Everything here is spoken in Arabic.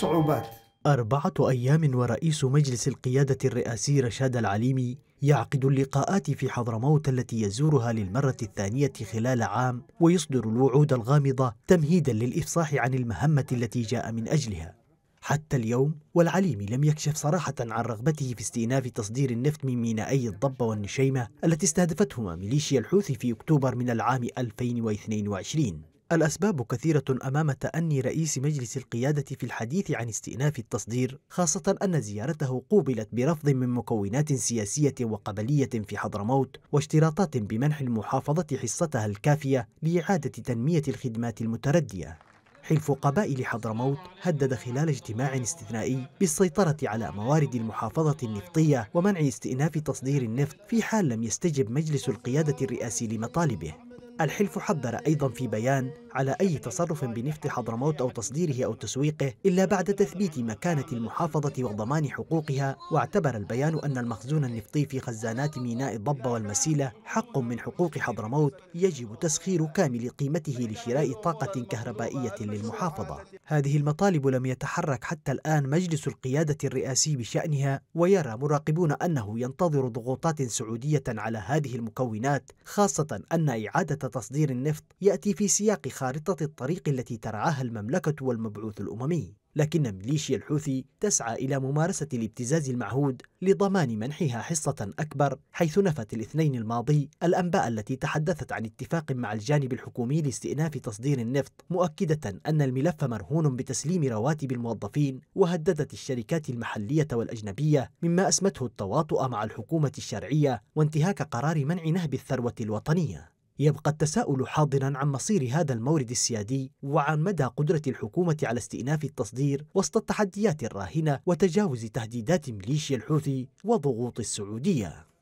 صعوبات أربعة أيام ورئيس مجلس القيادة الرئاسي رشاد العليمي يعقد اللقاءات في حضرموت التي يزورها للمرة الثانية خلال عام ويصدر الوعود الغامضة تمهيدا للإفصاح عن المهمة التي جاء من أجلها حتى اليوم والعليمي لم يكشف صراحة عن رغبته في استئناف تصدير النفط من مينائي الضبة والنشيمة التي استهدفتهما ميليشيا الحوثي في أكتوبر من العام 2022 الأسباب كثيرة أمام تأني رئيس مجلس القيادة في الحديث عن استئناف التصدير خاصة أن زيارته قوبلت برفض من مكونات سياسية وقبلية في حضرموت واشتراطات بمنح المحافظة حصتها الكافية لإعادة تنمية الخدمات المتردية حلف قبائل حضرموت هدد خلال اجتماع استثنائي بالسيطرة على موارد المحافظة النفطية ومنع استئناف تصدير النفط في حال لم يستجب مجلس القيادة الرئاسي لمطالبه الحلف حذر أيضا في بيان على أي تصرف بنفط حضرموت أو تصديره أو تسويقه إلا بعد تثبيت مكانة المحافظة وضمان حقوقها واعتبر البيان أن المخزون النفطي في خزانات ميناء الضبة والمسيلة حق من حقوق حضرموت يجب تسخير كامل قيمته لشراء طاقة كهربائية للمحافظة هذه المطالب لم يتحرك حتى الآن مجلس القيادة الرئاسي بشأنها ويرى مراقبون أنه ينتظر ضغوطات سعودية على هذه المكونات خاصة أن إعادة تصدير النفط يأتي في سياق خارطة الطريق التي ترعاها المملكة والمبعوث الأممي لكن ميليشيا الحوثي تسعى إلى ممارسة الابتزاز المعهود لضمان منحها حصة أكبر حيث نفت الاثنين الماضي الأنباء التي تحدثت عن اتفاق مع الجانب الحكومي لاستئناف تصدير النفط مؤكدة أن الملف مرهون بتسليم رواتب الموظفين وهددت الشركات المحلية والأجنبية مما أسمته التواطؤ مع الحكومة الشرعية وانتهاك قرار منع نهب الثروة الوطنية يبقى التساؤل حاضرا عن مصير هذا المورد السيادي وعن مدى قدرة الحكومة على استئناف التصدير وسط التحديات الراهنة وتجاوز تهديدات ميليشيا الحوثي وضغوط السعودية